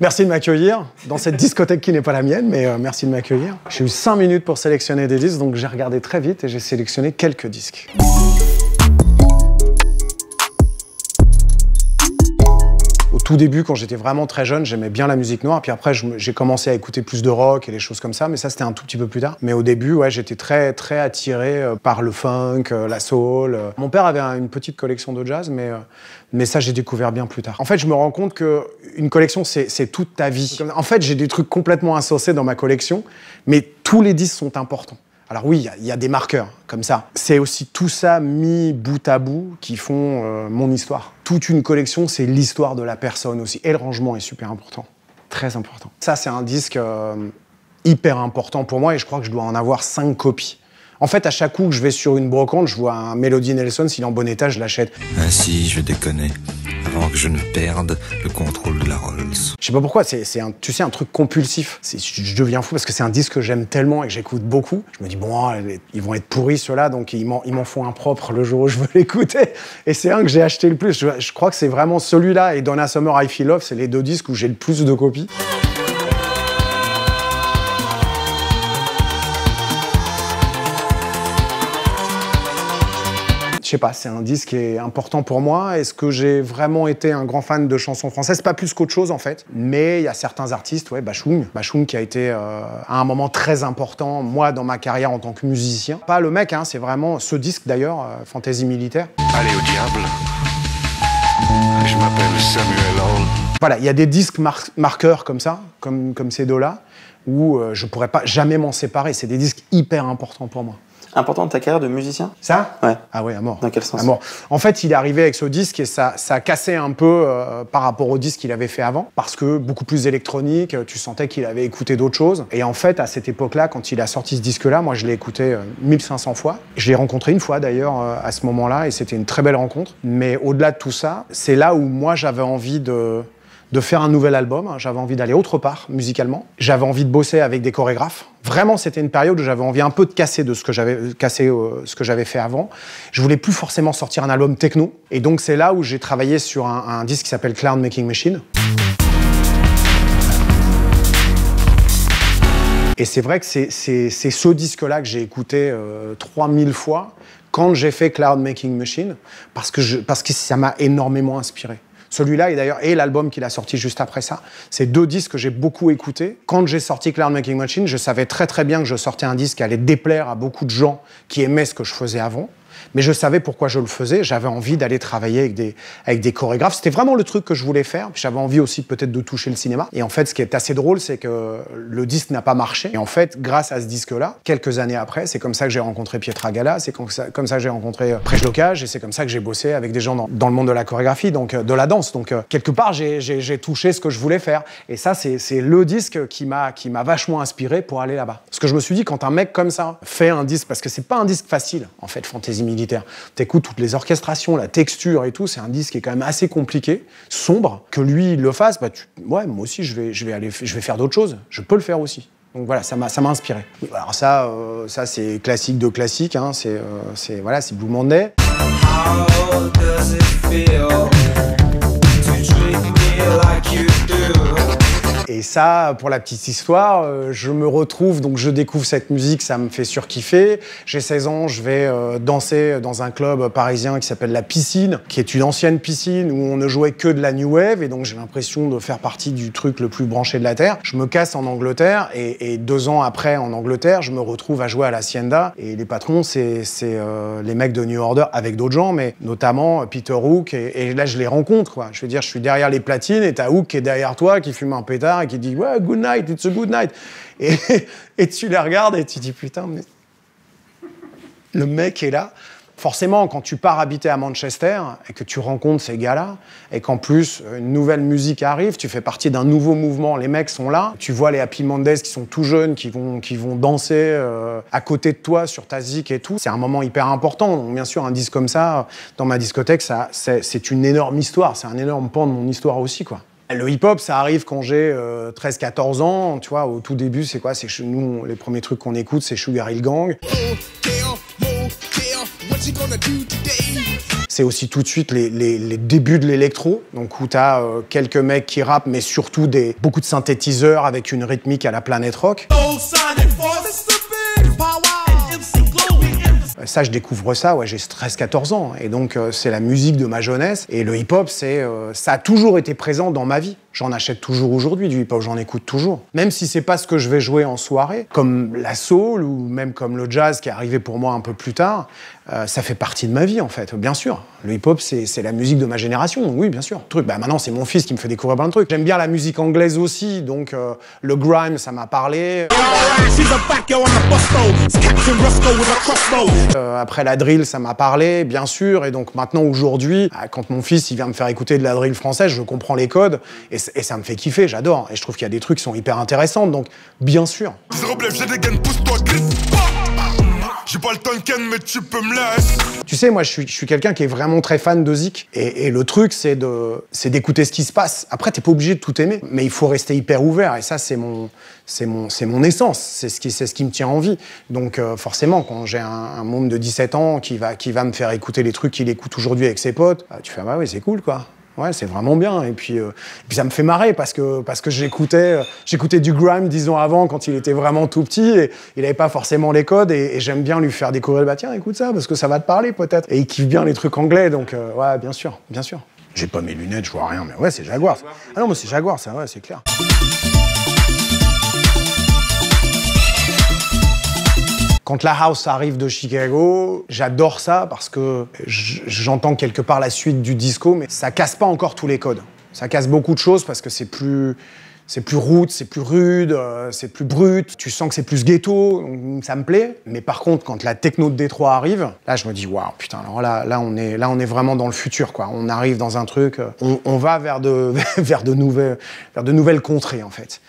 Merci de m'accueillir dans cette discothèque qui n'est pas la mienne, mais euh, merci de m'accueillir. J'ai eu 5 minutes pour sélectionner des disques, donc j'ai regardé très vite et j'ai sélectionné quelques disques. tout début, quand j'étais vraiment très jeune, j'aimais bien la musique noire. Puis après, j'ai commencé à écouter plus de rock et des choses comme ça. Mais ça, c'était un tout petit peu plus tard. Mais au début, ouais, j'étais très, très attiré euh, par le funk, euh, la soul. Euh. Mon père avait une petite collection de jazz, mais, mais ça, j'ai découvert bien plus tard. En fait, je me rends compte qu'une collection, c'est toute ta vie. En fait, j'ai des trucs complètement insensés dans ma collection, mais tous les disques sont importants. Alors oui, il y, a des marqueurs comme ça. C'est aussi tout ça mis bout à bout qui font euh, mon histoire. Toute une collection, c'est l'histoire de la personne aussi. Et le rangement est super important. Très important. Ça, c'est un disque euh, hyper important pour moi et je crois que je dois en avoir cinq copies. En fait, à chaque coup que je vais sur une brocante, je vois un Melody Nelson, s'il est en bon état, je l'achète. Ainsi, ah je déconne, avant que je ne perde le contrôle de la Rolls. Je sais pas pourquoi, c'est un, tu sais, un truc compulsif. Je deviens fou parce que c'est un disque que j'aime tellement et que j'écoute beaucoup. Je me dis, bon, ah, ils vont être pourris ceux-là, donc ils m'en font un propre le jour où je veux l'écouter. Et c'est un que j'ai acheté le plus. Je, crois que c'est vraiment celui-là et Donna Summer, I Feel Love, c'est les deux disques où j'ai le plus de copies. je sais pas, c'est un disque qui est important pour moi. Est-ce que j'ai vraiment été un grand fan de chansons françaises Pas plus qu'autre chose en fait. Mais il y a certains artistes, ouais, Bachung, Bachung qui a été euh, à un moment très important, moi, dans ma carrière en tant que musicien. Pas le mec, hein, c'est vraiment ce disque d'ailleurs, Fantasy euh, Fantaisie militaire. Allez au diable. Je m'appelle Samuel Hall. Voilà, il y a des disques marqueurs comme ça, comme, comme ces deux-là, où je euh, je pourrais pas jamais m'en séparer. C'est des disques hyper importants pour moi important de ta carrière de musicien Ça Ouais. Ah ouais, à mort. Dans quel sens à mort. En fait, il est arrivé avec ce disque et ça, ça cassait un peu euh, par rapport au disque qu'il avait fait avant, parce que beaucoup plus électronique, euh, tu sentais qu'il avait écouté d'autres choses. Et en fait, à cette époque-là, quand il a sorti ce disque-là, moi je l'ai écouté 1500 euh, fois. Je l'ai rencontré une fois d'ailleurs à ce moment-là et c'était une très belle rencontre. Mais au-delà de tout ça, c'est là où moi j'avais envie de de faire un nouvel album. Hein. J'avais envie d'aller autre part musicalement. J'avais envie de bosser avec des chorégraphes. Vraiment, c'était une période où j'avais envie un peu de casser de ce que j'avais cassé, euh, ce que j'avais fait avant. Je voulais plus forcément sortir un album techno. Et donc c'est là où j'ai travaillé sur un, disque qui s'appelle Cloud Making Machine. Et c'est vrai que c'est ce disque-là que j'ai écouté 3000 euh, fois quand j'ai fait Cloud Making Machine, parce que ça m'a énormément inspiré. Celui-là, et d'ailleurs, et l'album qu'il a sorti juste après ça. C'est deux disques que j'ai beaucoup écoutés. Quand j'ai sorti Cloud Making Machine, je savais très très bien que je sortais un disque qui allait déplaire à beaucoup de gens qui aimaient ce que je faisais avant. Mais je savais pourquoi je le faisais. J'avais envie d'aller travailler avec des, avec des chorégraphes. C'était vraiment le truc que je voulais faire. J'avais envie aussi peut-être de toucher le cinéma. Et en fait, ce qui est assez drôle, c'est que le disque n'a pas marché. Et en fait, grâce à ce disque-là, quelques années après, c'est comme ça que j'ai rencontré Pietra Gala, c'est comme ça, comme ça que j'ai rencontré euh, Prêche et c'est comme ça que j'ai bossé avec des gens dans, dans, le monde de la chorégraphie, donc euh, de la danse. Donc euh, quelque part, j'ai touché ce que je voulais faire. Et ça, c'est le disque qui m'a vachement inspiré pour aller là-bas. Parce que je me suis dit, quand un mec comme ça fait un disque, parce que c'est pas un disque facile, en fait, Fantasy militaire. T'écoutes toutes les orchestrations, la texture et tout, c'est un disque qui est quand même assez compliqué, sombre. Que lui, le fasse, bah, ouais, moi aussi, je vais, je vais, aller, je vais faire d'autres choses. Je peux le faire aussi. Donc voilà, ça m'a, inspiré. Alors ça, euh, ça c'est classique de classique, hein, euh, c'est, voilà, c'est Blue Monday. Et ça, pour la petite histoire, euh, je me retrouve, donc je découvre cette musique, ça me fait surkiffer. J'ai 16 ans, je vais euh, danser dans un club parisien qui s'appelle La Piscine, qui est une ancienne piscine où on ne jouait que de la New Wave, et donc j'ai l'impression de faire partie du truc le plus branché de la Terre. Je me casse en Angleterre, et, deux ans après, en Angleterre, je me retrouve à jouer à la Hacienda, et les patrons, c'est euh, les mecs de New Order, avec d'autres gens, mais notamment Peter Hook, et, et là je les rencontre, quoi. Je veux dire, je suis derrière les platines, et t'as Hook qui est derrière toi, qui fume un pétard, et qui dit ouais, good night, it's a good night. Et, tu les regardes et tu dis putain, mais le mec est là. Forcément, quand tu pars habiter à Manchester et que tu rencontres ces gars-là, et qu'en plus une nouvelle musique arrive, tu fais partie d'un nouveau mouvement, les mecs sont là, tu vois les Happy Mondays qui sont tout jeunes, qui vont, qui vont danser euh, à côté de toi sur ta zik et tout, c'est un moment hyper important. bien sûr, un disque comme ça, dans ma discothèque, ça, c'est, c'est une énorme histoire, c'est un énorme pan de mon histoire aussi. quoi. Le hip-hop, ça arrive quand j'ai 13-14 euh, ans, tu vois, au tout début, c'est quoi C'est nous, les premiers trucs qu'on écoute, c'est Sugar Hill Gang. C'est aussi tout de suite les, débuts de l'électro, donc où t'as euh, quelques mecs qui rappent, mais surtout des, beaucoup de synthétiseurs avec une rythmique à la planète rock. Ça, je découvre ça, ouais, j'ai 13-14 ans. Et donc, euh, c'est la musique de ma jeunesse. Et le hip-hop, c'est, euh, ça a toujours été présent dans ma vie. J'en achète toujours aujourd'hui du hip-hop, j'en écoute toujours. Même si c'est pas ce que je vais jouer en soirée, comme la soul ou même comme le jazz qui est arrivé pour moi un peu plus tard, euh, ça fait partie de ma vie en fait, bien sûr. Le hip-hop, c'est la musique de ma génération, oui, bien sûr. Truc, bah maintenant c'est mon fils qui me fait découvrir plein de trucs. J'aime bien la musique anglaise aussi, donc euh, le grime, ça m'a parlé. Euh, après la drill, ça m'a parlé, bien sûr. Et donc maintenant, aujourd'hui, bah, quand mon fils il vient me faire écouter de la drill française, je comprends les codes et et ça me fait kiffer, j'adore. Et je trouve qu'il y a des trucs qui sont hyper intéressants, donc bien sûr. J'ai pas le mais tu peux me laisser. Tu sais, moi, je suis, je suis quelqu'un qui est vraiment très fan de Zik. Et, le truc, c'est d'écouter ce qui se passe. Après, t'es pas obligé de tout aimer, mais il faut rester hyper ouvert. Et ça, c'est mon, c'est mon, c'est mon essence. C'est ce qui, c'est ce qui me tient en vie. Donc, euh, forcément, quand j'ai un, monde de 17 ans qui va, qui va me faire écouter les trucs qu'il écoute aujourd'hui avec ses potes, bah, tu fais, ah bah oui, c'est cool, quoi ouais, c'est vraiment bien. Euh, et puis, ça me fait marrer parce que, parce que j'écoutais, euh, j'écoutais du Grime dix ans avant quand il était vraiment tout petit et il n'avait pas forcément les codes et, j'aime bien lui faire découvrir, bah tiens, écoute ça parce que ça va te parler peut-être. Et il kiffe bien les trucs anglais, donc euh, ouais, bien sûr, bien sûr. J'ai pas mes lunettes, je vois rien, mais ouais, c'est Jaguar. Ah non, mais c'est Jaguar, ça, ouais, c'est clair. Quand la house arrive de Chicago, j'adore ça parce que j'entends quelque part la suite du disco, mais ça casse pas encore tous les codes. Ça casse beaucoup de choses parce que c'est plus c'est route, c'est plus rude, euh, c'est plus brut, tu sens que c'est plus ghetto, ça me plaît. Mais par contre, quand la techno de Détroit arrive, là je me dis waouh, putain, alors là, là, on est, là on est vraiment dans le futur, quoi. On arrive dans un truc, euh, on, on va vers nouvelles, vers de nouvelles contrées en fait.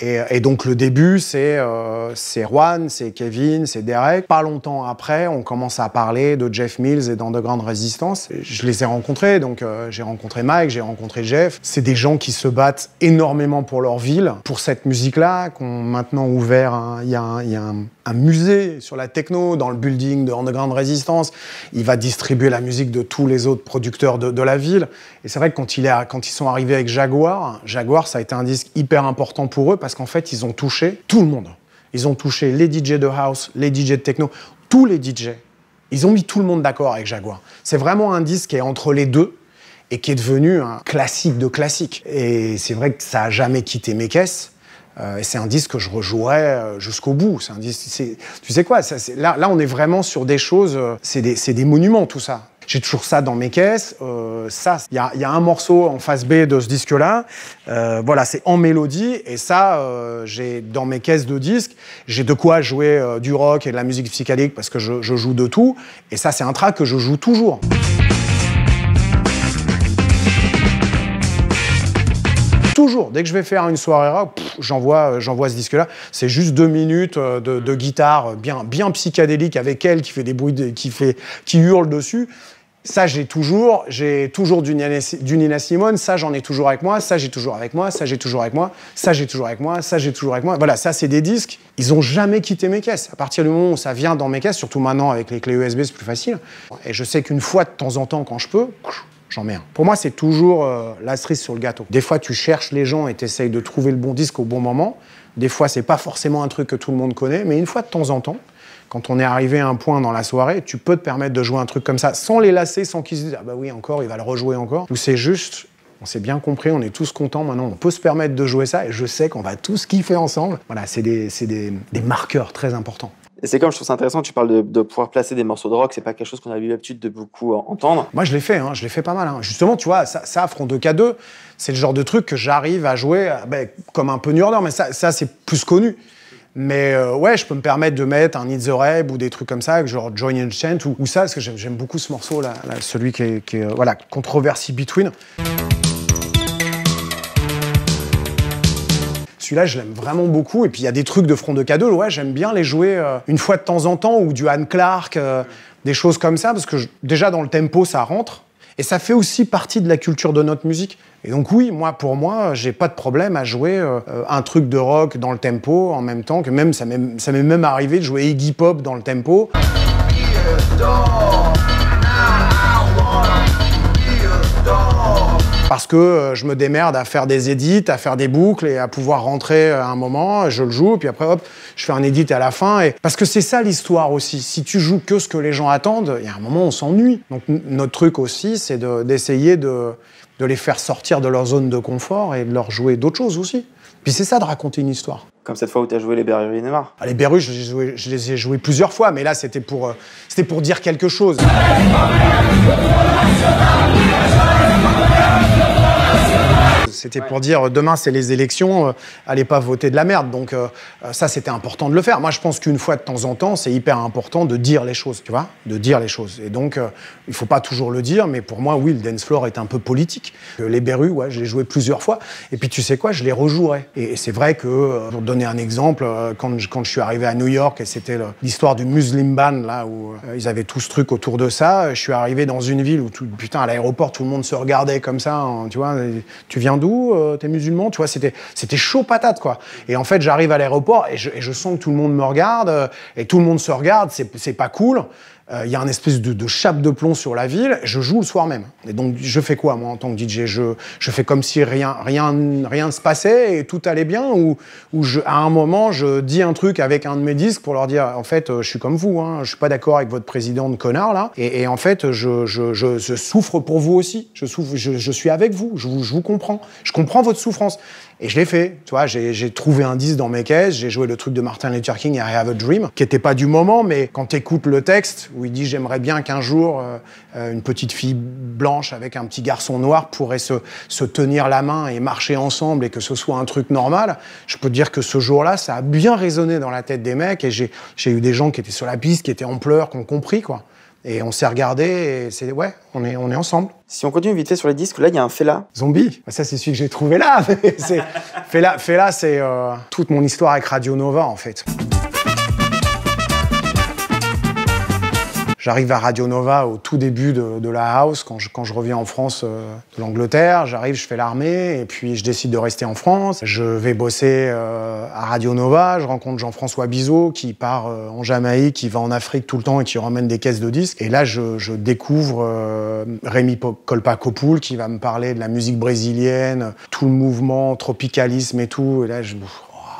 Et, donc le début, c'est euh, c'est Juan, c'est Kevin, c'est Derek. Pas longtemps après, on commence à parler de Jeff Mills et d'Underground Resistance. Je les ai rencontrés, donc euh, j'ai rencontré Mike, j'ai rencontré Jeff. C'est des gens qui se battent énormément pour leur ville, pour cette musique-là, qu'on maintenant ouvert, il y a, un, y a un, musée sur la techno dans le building de Underground Resistance. Il va distribuer la musique de tous les autres producteurs de, la ville. Et c'est vrai que quand, il est, quand ils sont arrivés avec Jaguar, Jaguar, ça a été un disque hyper important pour eux parce qu'en fait, ils ont touché tout le monde. Ils ont touché les DJ de house, les DJ de techno, tous les DJ. Ils ont mis tout le monde d'accord avec Jaguar. C'est vraiment un disque qui est entre les deux et qui est devenu un classique de classique. Et c'est vrai que ça a jamais quitté mes caisses. Euh, et c'est un disque que je rejouerai euh, jusqu'au bout. C'est un disque, tu sais quoi là, on est vraiment sur des choses. Euh, c'est des, monuments, tout ça. J'ai toujours ça dans mes caisses. Euh, ça, il y, a, un morceau en face B de ce disque-là. Euh, voilà, c'est en mélodie. Et ça, euh, j'ai dans mes caisses de disques, j'ai de quoi jouer du rock et de la musique psychédélique parce que je, joue de tout. Et ça, c'est un track que je joue toujours. toujours. Dès que je vais faire une soirée rock, j'envoie, j'envoie ce disque-là. C'est juste deux minutes de, guitare bien, bien psychédélique avec elle qui fait des bruits, qui fait, qui hurle dessus. Ça, j'ai toujours, j'ai toujours du Nina Simone, ça, j'en ai toujours avec moi, ça, j'ai toujours avec moi, ça, j'ai toujours avec moi, ça, j'ai toujours avec moi, ça, j'ai toujours avec moi. Voilà, ça, c'est des disques. Ils ont jamais quitté mes caisses. À partir du moment où ça vient dans mes caisses, surtout maintenant avec les clés USB, c'est plus facile. Et je sais qu'une fois de temps en temps, quand je peux, j'en mets un. Pour moi, c'est toujours euh, l'astrice sur le gâteau. Des fois, tu cherches les gens et essayes de trouver le bon disque au bon moment. Des fois, c'est pas forcément un truc que tout le monde connaît, mais une fois de temps en temps, quand on est arrivé à un point dans la soirée, tu peux te permettre de jouer un truc comme ça sans les lasser, sans qu'ils se disent Ah bah oui, encore, il va le rejouer encore. Ou c'est juste. On s'est bien compris, on est tous contents maintenant, on peut se permettre de jouer ça et je sais qu'on va tous kiffer ensemble. Voilà, c'est des, des, marqueurs très importants. Et c'est comme je trouve ça intéressant, tu parles de, pouvoir placer des morceaux de rock, c'est pas quelque chose qu'on a eu l'habitude de beaucoup entendre. Moi je l'ai fait, hein, je l'ai fait pas mal. Hein. Justement, tu vois, ça, Front 2K2, c'est le genre de truc que j'arrive à jouer euh, ben, comme un peu New Order, mais ça, ça c'est plus connu. Mais euh, ouais, je peux me permettre de mettre un It's the ou des trucs comme ça, genre Join and Chant ou, ça, parce que j'aime beaucoup ce morceau là, celui qui est, euh, voilà, Controversy Between. Celui-là, je l'aime vraiment beaucoup. Et puis, il y a des trucs de Front de Cadeau. Ouais, j'aime bien les jouer euh, une fois de temps en temps ou du Anne Clark, des choses comme ça, parce que déjà dans le tempo, ça rentre. Et ça fait aussi partie de la culture de notre musique. Et donc oui, moi pour moi, j'ai pas de problème à jouer euh, un truc de rock dans le tempo en même temps que même ça m'est même arrivé de jouer Iggy Pop dans le tempo. parce que euh, je me démerde à faire des édits, à faire des boucles et à pouvoir rentrer à euh, un moment, je le joue, puis après hop, je fais un édit à la fin. Et... Parce que c'est ça l'histoire aussi. Si tu joues que ce que les gens attendent, il y a un moment on s'ennuie. Donc notre truc aussi, c'est d'essayer de, les faire sortir de leur zone de confort et de leur jouer d'autres choses aussi. Puis c'est ça de raconter une histoire. Comme cette fois où tu as joué les Berrues ah, les Berrues, je, les ai joués plusieurs fois, mais là c'était pour, euh, c'était pour dire quelque chose. C'était pour dire euh, demain c'est les élections, euh, allez pas voter de la merde. Donc euh, ça c'était important de le faire. Moi je pense qu'une fois de temps en temps c'est hyper important de dire les choses, tu vois, de dire les choses. Et donc il faut pas toujours le dire, mais pour moi oui le dance floor est un peu politique. Les Berus, ouais, je l'ai joué plusieurs fois. Et puis tu sais quoi, je les rejouerai. Et, c'est vrai que pour donner un exemple, quand je, quand je suis arrivé à New York et c'était l'histoire du Muslim Ban là où ils avaient tout ce truc autour de ça, je suis arrivé dans une ville où tout, putain à l'aéroport tout le monde se regardait comme ça, tu vois, tu viens d'où euh, t'es musulman, tu vois, c'était c'était chaud patate quoi. Et en fait, j'arrive à l'aéroport et je, et je, sens que tout le monde me regarde euh, et tout le monde se regarde, c'est pas cool. Euh, il y a un espèce de, chape de plomb sur la ville, je joue le soir même. Et donc, je fais quoi, moi, en tant que DJ je, je fais comme si rien, rien, rien ne se passait et tout allait bien Ou, à un moment, je dis un truc avec un de mes disques pour leur dire, en fait, euh, je suis comme vous, hein, je suis pas d'accord avec votre président de connard, là. Et, en fait, je, je, je, souffre pour vous aussi. Je, souffre, je, je suis avec vous, je vous, je vous comprends. Je comprends votre souffrance. Et je l'ai fait. Tu vois, j'ai trouvé un disque dans mes caisses, j'ai joué le truc de Martin Luther King, I Have a Dream, qui n'était pas du moment, mais quand tu écoutes le texte où il dit J'aimerais bien qu'un jour, euh, euh, une petite fille blanche avec un petit garçon noir pourrait se, se tenir la main et marcher ensemble et que ce soit un truc normal, je peux te dire que ce jour-là, ça a bien résonné dans la tête des mecs et j'ai eu des gens qui étaient sur la piste, qui étaient en pleurs, qui ont compris, quoi. Et on s'est regardé et c'est ouais, on est, on est ensemble. Si on continue vite fait sur les disques, là il y a un Fela. Zombie, bah, ça c'est celui que j'ai trouvé là. Fela, là, c'est euh, toute mon histoire avec Radio Nova en fait. J'arrive à Radio Nova au tout début de, la house, quand je, reviens en France euh, de l'Angleterre. J'arrive, je fais l'armée, et puis je décide de rester en France. Je vais bosser euh, à Radio Nova, je rencontre Jean-François Bizot, qui part euh, en Jamaïque, qui va en Afrique tout le temps et qui ramène des caisses de disques. Et là, je, découvre Rémi Colpacopoul, qui va me parler de la musique brésilienne, tout le mouvement, tropicalisme et tout. là, je,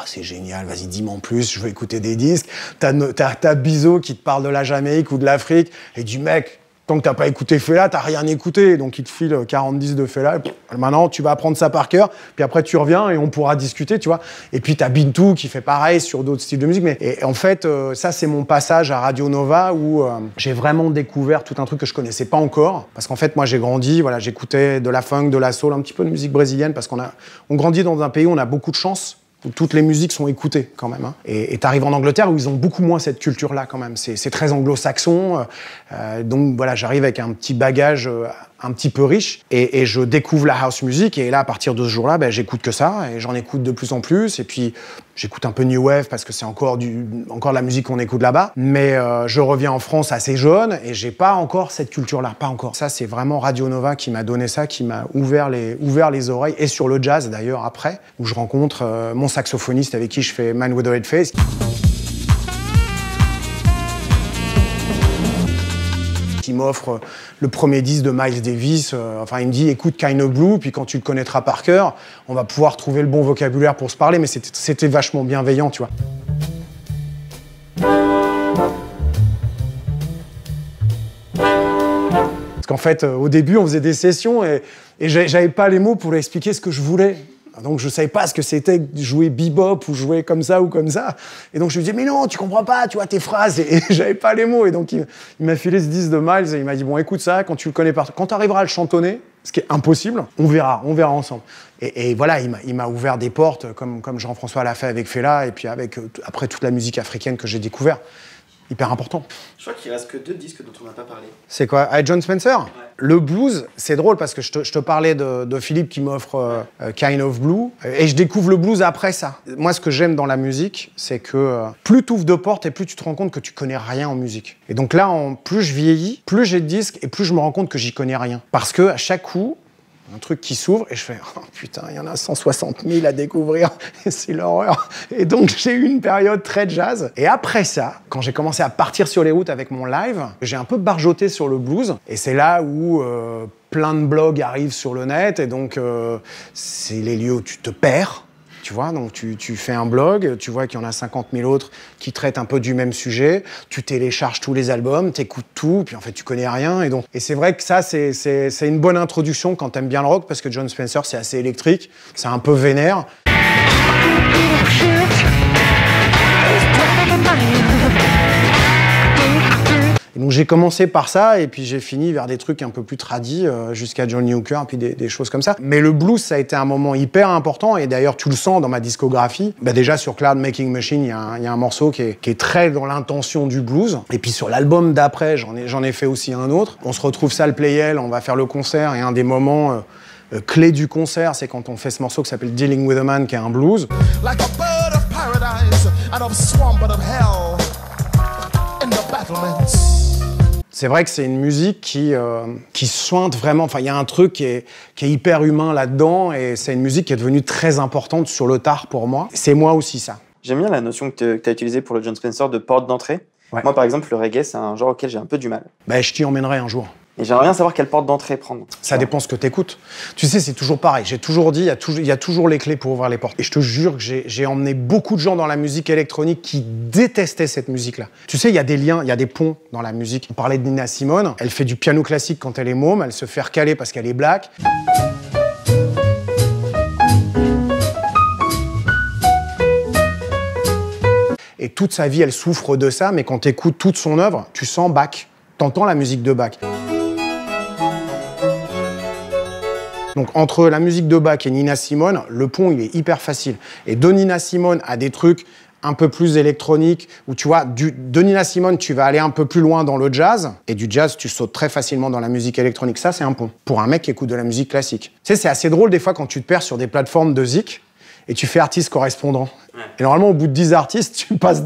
ah, c'est génial, vas-y, dis-moi en plus, je veux écouter des disques. T'as, t'as, Bizo qui te parle de la Jamaïque ou de l'Afrique, et du mec, tant que t'as pas écouté Fela, t'as rien écouté. Donc il te file 40 euh, disques de Fela. Maintenant, tu vas apprendre ça par cœur. Puis après, tu reviens et on pourra discuter, tu vois. Et puis t'as Bintou qui fait pareil sur d'autres styles de musique. Mais et, en fait, euh, ça c'est mon passage à Radio Nova où euh, j'ai vraiment découvert tout un truc que je connaissais pas encore. Parce qu'en fait, moi j'ai grandi, voilà, j'écoutais de la funk, de la soul, un petit peu de musique brésilienne parce qu'on a, on grandit dans un pays où on a beaucoup de chance toutes les musiques sont écoutées quand même. Hein. Et tu arrives en Angleterre où ils ont beaucoup moins cette culture-là quand même. C'est très anglo-saxon. Euh, euh, donc voilà, j'arrive avec un petit bagage euh, un petit peu riche. Et, je découvre la house music. Et là, à partir de ce jour-là, ben, j'écoute que ça. Et j'en écoute de plus en plus. Et puis, j'écoute un peu New Wave parce que c'est encore, du, encore la musique qu'on écoute là-bas. Mais euh, je reviens en France assez jeune et j'ai pas encore cette culture-là. Pas encore. Ça, c'est vraiment Radio Nova qui m'a donné ça, qui m'a ouvert les, ouvert les oreilles. Et sur le jazz, d'ailleurs, après, où je rencontre euh, mon saxophoniste avec qui je fais Man with a Red Face. qui m'offre le premier disque de Miles Davis. Euh, enfin, il me dit écoute Kind Blue, puis quand tu le connaîtras par cœur, on va pouvoir trouver le bon vocabulaire pour se parler. Mais c'était vachement bienveillant, tu vois. Parce qu'en fait, euh, au début, on faisait des sessions et, et j'avais pas les mots pour expliquer ce que je voulais. Ah, donc je savais pas ce que c'était jouer bebop ou jouer comme ça ou comme ça. Et donc je lui disais mais non, tu comprends pas, tu vois tes phrases et, je j'avais pas les mots. Et donc il, m'a filé ce 10 de Miles et il m'a dit bon écoute ça, quand tu le connais quand tu arriveras à le chantonner, ce qui est impossible, on verra, on verra ensemble. Et, voilà, il m'a ouvert des portes comme comme Jean-François l'a fait avec Fela et puis avec euh, après toute la musique africaine que j'ai découvert hyper important. Je crois qu'il reste que deux disques dont on n'a pas parlé. C'est quoi John Spencer Le blues, c'est drôle parce que je te, parlais de, Philippe qui m'offre euh, euh, Kind of Blue et je découvre le blues après ça. Moi, ce que j'aime dans la musique, c'est que euh, plus tu ouvres de portes et plus tu te rends compte que tu connais rien en musique. Et donc là, en, plus je vieillis, plus j'ai de disques et plus je me rends compte que j'y connais rien. Parce que à chaque coup, un truc qui s'ouvre et je fais oh, putain, il y en a 160 000 à découvrir, c'est l'horreur. Et donc j'ai eu une période très jazz. Et après ça, quand j'ai commencé à partir sur les routes avec mon live, j'ai un peu barjoté sur le blues et c'est là où euh, plein de blogs arrivent sur le net et donc euh, c'est les lieux où tu te perds tu vois, donc tu, fais un blog, tu vois qu'il y en a 50 000 autres qui traitent un peu du même sujet, tu télécharges tous les albums, écoutes tout, puis en fait tu connais rien. Et donc, et c'est vrai que ça, c'est, c'est une bonne introduction quand t'aimes bien le rock, parce que John Spencer, c'est assez électrique, c'est un peu vénère. donc j'ai commencé par ça et puis j'ai fini vers des trucs un peu plus tradis euh, jusqu'à Johnny Hooker et puis des, choses comme ça. Mais le blues ça a été un moment hyper important et d'ailleurs tu le sens dans ma discographie. Bah, déjà sur Cloud Making Machine il y, a un morceau qui est, très dans l'intention du blues et puis sur l'album d'après j'en ai, fait aussi un autre. On se retrouve ça play Playel, on va faire le concert et un des moments euh, euh, clés du concert c'est quand on fait ce morceau qui s'appelle Dealing with a Man qui est un blues c'est vrai que c'est une musique euh, qui, sointe vraiment. Enfin, il y a un truc qui est, qui est hyper humain là-dedans et c'est une musique qui est devenue très importante sur le tard pour moi. C'est moi aussi ça. J'aime bien la notion que tu as utilisée pour le John Spencer de porte d'entrée. Moi, par exemple, le reggae, c'est un genre auquel j'ai un peu du mal. mais ben, je t'y emmènerai un jour. Et j'aimerais bien savoir quelle porte d'entrée prendre. Ça dépend ce que t'écoutes. Tu sais, c'est toujours pareil. J'ai toujours dit, il y, a toujours les clés pour ouvrir les portes. Et je te jure que j'ai emmené beaucoup de gens dans la musique électronique qui détestaient cette musique-là. Tu sais, il y a des liens, il y a des ponts dans la musique. On parlait de Nina Simone. Elle fait du piano classique quand elle est môme. Elle se fait recaler parce qu'elle est black. Et toute sa vie, elle souffre de ça. Mais quand tu écoutes toute son œuvre, tu sens Bach. T'entends la musique de Bach. Donc entre la musique de Bach et Nina Simone, le pont il est hyper facile. Et de Nina Simone à des trucs un peu plus électroniques, où tu vois, de Nina Simone, tu vas aller un peu plus loin dans le jazz, et du jazz, tu sautes très facilement dans la musique électronique. Ça, c'est un pont. Pour un mec qui écoute de la musique classique. Tu sais, c'est assez drôle des fois quand tu te perds sur des plateformes de zik, et tu fais artiste correspondant. Et normalement, au bout de 10 artistes, tu passes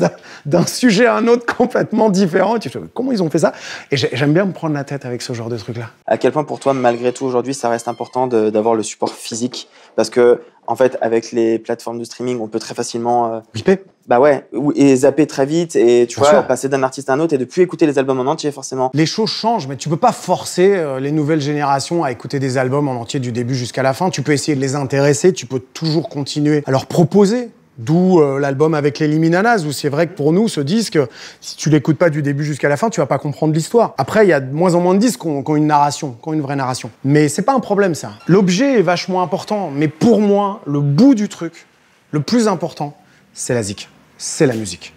d'un sujet à un autre complètement différent. tu te dis, comment ils ont fait ça Et j'aime bien me prendre la tête avec ce genre de truc-là. À quel point pour toi, malgré tout, aujourd'hui, ça reste important d'avoir le support physique Parce que, en fait, avec les plateformes de streaming, on peut très facilement. Euh... bah ouais, et zapper très vite et tu vois, passer d'un artiste à un autre et de plus écouter les albums en entier forcément. Les choses changent, mais tu peux pas forcer euh, les nouvelles générations à écouter des albums en entier du début jusqu'à la fin. Tu peux essayer de les intéresser, tu peux toujours continuer à leur proposer D'où euh, l'album avec les Liminanas, où c'est vrai que pour nous, ce disque, si tu l'écoutes pas du début jusqu'à la fin, tu vas pas comprendre l'histoire. Après, il y a de moins en moins de disques qui ont, une narration, qui ont une vraie narration. Mais c'est pas un problème, ça. L'objet est vachement important, mais pour moi, le bout du truc, le plus important, c'est la zik. C'est la musique.